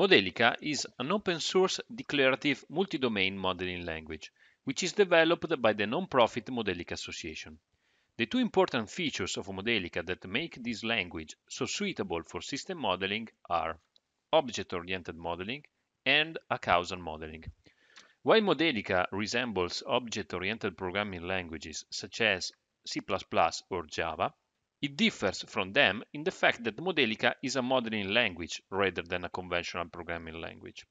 Modelica is an open-source declarative multi-domain modeling language, which is developed by the non-profit Modelica Association. The two important features of Modelica that make this language so suitable for system modeling are object-oriented modeling and a causal modeling. While Modelica resembles object-oriented programming languages such as C++ or Java, it differs from them in the fact that Modelica is a modeling language rather than a conventional programming language.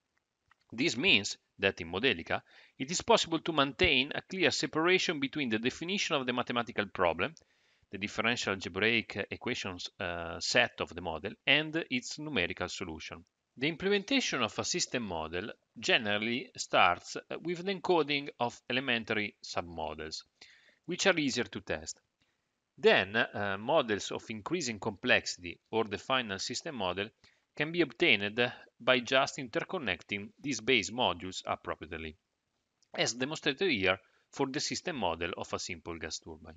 This means that in Modelica, it is possible to maintain a clear separation between the definition of the mathematical problem, the differential algebraic equations uh, set of the model, and its numerical solution. The implementation of a system model generally starts uh, with the encoding of elementary submodels, which are easier to test. Then, uh, models of increasing complexity or the final system model can be obtained by just interconnecting these base modules appropriately, as demonstrated here for the system model of a simple gas turbine.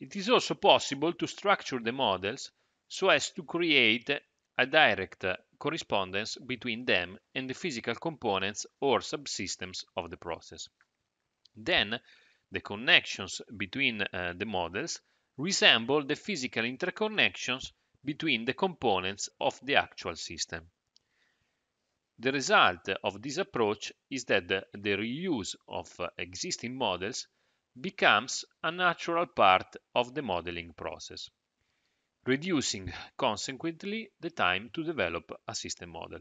It is also possible to structure the models so as to create a direct correspondence between them and the physical components or subsystems of the process. Then, the connections between uh, the models resemble the physical interconnections between the components of the actual system. The result of this approach is that the, reuse of uh, existing models becomes a natural part of the modeling process, reducing consequently the time to develop a system model.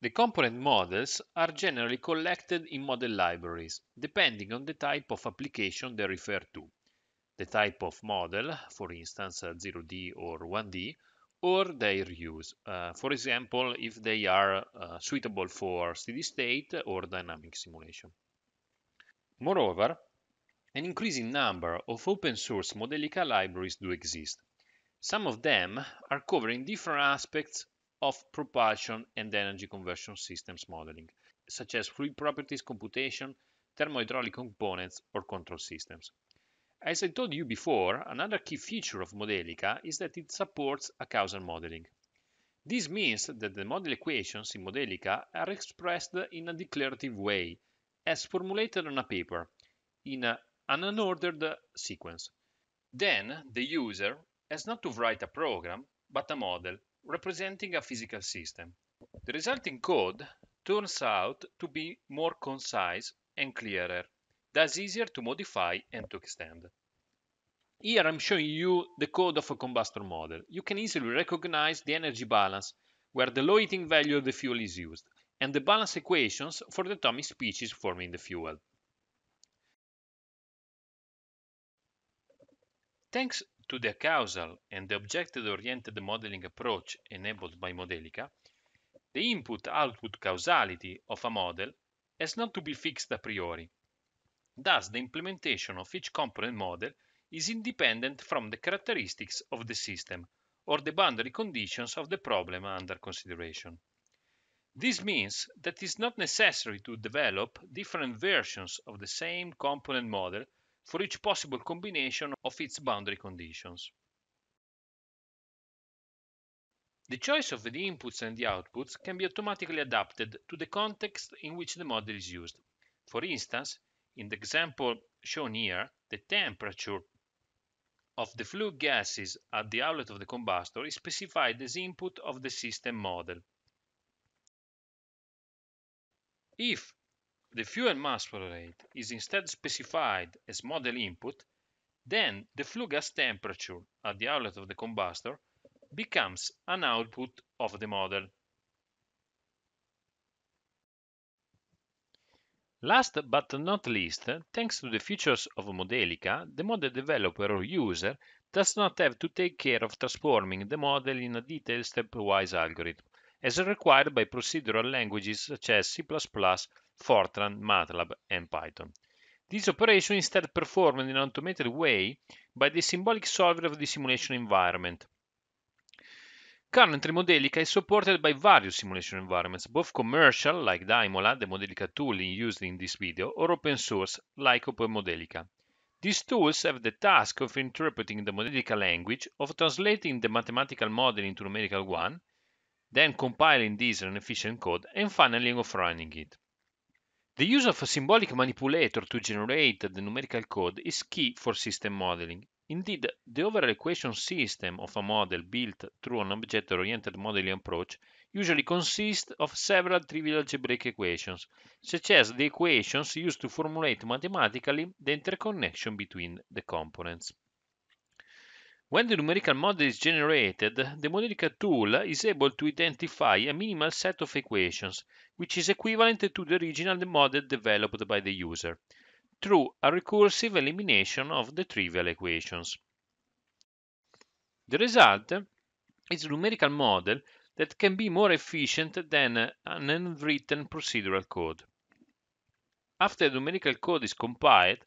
The component models are generally collected in model libraries, depending on the type of application they refer to the type of model, for instance 0D or 1D, or their use. Uh, for example, if they are uh, suitable for steady state or dynamic simulation. Moreover, an increasing number of open source Modelica libraries do exist. Some of them are covering different aspects of propulsion and energy conversion systems modeling, such as fluid properties computation, thermohydraulic components, or control systems. As I told you before, another key feature of Modelica is that it supports a causal modeling. This means that the model equations in Modelica are expressed in a declarative way, as formulated on a paper, in a, an unordered sequence. Then the user has not to write a program, but a model representing a physical system. The resulting code turns out to be more concise and clearer thus easier to modify and to extend. Here I'm showing you the code of a combustor model. You can easily recognize the energy balance, where the low heating value of the fuel is used, and the balance equations for the atomic species forming the fuel. Thanks to the causal and the object-oriented modeling approach enabled by Modelica, the input-output causality of a model has not to be fixed a priori, Thus, the implementation of each component model is independent from the characteristics of the system or the boundary conditions of the problem under consideration. This means that it's not necessary to develop different versions of the same component model for each possible combination of its boundary conditions. The choice of the inputs and the outputs can be automatically adapted to the context in which the model is used. For instance, in the example shown here, the temperature of the flue gases at the outlet of the combustor is specified as input of the system model. If the fuel mass flow rate is instead specified as model input, then the flue gas temperature at the outlet of the combustor becomes an output of the model. Last but not least, thanks to the features of Modelica, the model developer or user does not have to take care of transforming the model in a detailed stepwise algorithm, as required by procedural languages such as C++, Fortran, MATLAB, and Python. This operation is instead performed in an automated way by the symbolic solver of the simulation environment, Current modelica is supported by various simulation environments, both commercial, like Daimola, the Modelica tool used in this video, or open source, like OpenModelica. These tools have the task of interpreting the Modelica language, of translating the mathematical model into numerical one, then compiling this in efficient code, and finally of running it. The use of a symbolic manipulator to generate the numerical code is key for system modeling. Indeed, the overall equation system of a model built through an object-oriented modeling approach usually consists of several trivial algebraic equations, such as the equations used to formulate mathematically the interconnection between the components. When the numerical model is generated, the Modelica tool is able to identify a minimal set of equations, which is equivalent to the original model developed by the user through a recursive elimination of the trivial equations. The result is a numerical model that can be more efficient than an unwritten procedural code. After the numerical code is compiled,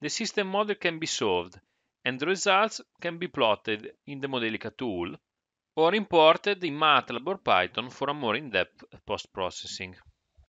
the system model can be solved and the results can be plotted in the Modelica tool or imported in MATLAB or Python for a more in-depth post-processing.